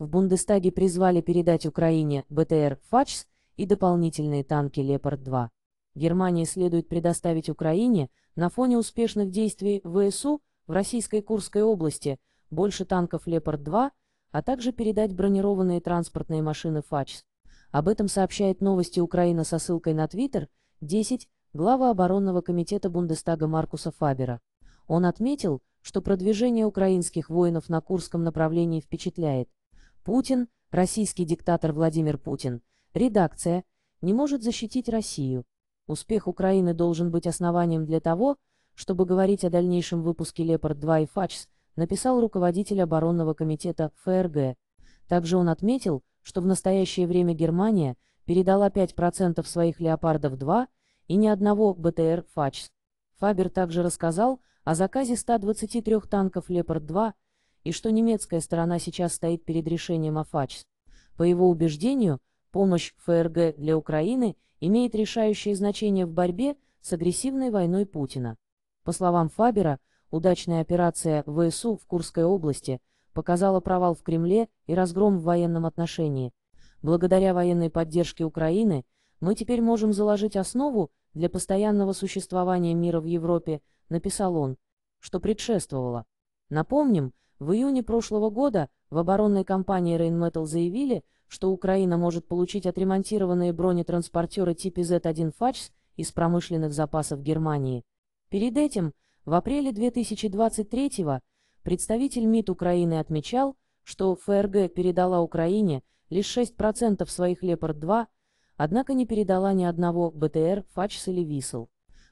В Бундестаге призвали передать Украине БТР «Фачс» и дополнительные танки «Лепард-2». Германии следует предоставить Украине на фоне успешных действий ВСУ в российской Курской области больше танков «Лепард-2», а также передать бронированные транспортные машины «Фачс». Об этом сообщает новости Украина со ссылкой на Твиттер 10 глава оборонного комитета Бундестага Маркуса Фабера. Он отметил, что продвижение украинских воинов на Курском направлении впечатляет. Путин, российский диктатор Владимир Путин, редакция, не может защитить Россию. Успех Украины должен быть основанием для того, чтобы говорить о дальнейшем выпуске «Лепард-2» и «Фачс», написал руководитель оборонного комитета ФРГ. Также он отметил, что в настоящее время Германия передала 5% своих «Леопардов-2» и ни одного БТР «Фачс». Фабер также рассказал о заказе 123 танков «Лепард-2» и что немецкая сторона сейчас стоит перед решением о ФАЧС. По его убеждению, помощь ФРГ для Украины имеет решающее значение в борьбе с агрессивной войной Путина. По словам Фабера, удачная операция ВСУ в Курской области показала провал в Кремле и разгром в военном отношении. Благодаря военной поддержке Украины мы теперь можем заложить основу для постоянного существования мира в Европе, написал он, что предшествовало. Напомним, в июне прошлого года в оборонной компании Rheinmetall заявили, что Украина может получить отремонтированные бронетранспортеры типа Z1 Фачс из промышленных запасов Германии. Перед этим, в апреле 2023 года, представитель МИД Украины отмечал, что ФРГ передала Украине лишь 6% своих «Лепард-2», однако не передала ни одного БТР, «Фачс» или «Висл».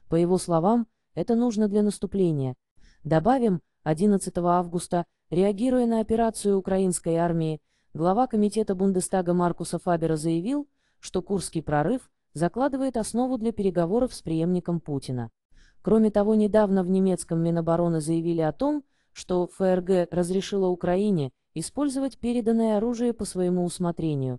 По его словам, это нужно для наступления. Добавим, 11 августа Реагируя на операцию украинской армии, глава комитета Бундестага Маркуса Фабера заявил, что Курский прорыв закладывает основу для переговоров с преемником Путина. Кроме того, недавно в немецком Минобороны заявили о том, что ФРГ разрешила Украине использовать переданное оружие по своему усмотрению,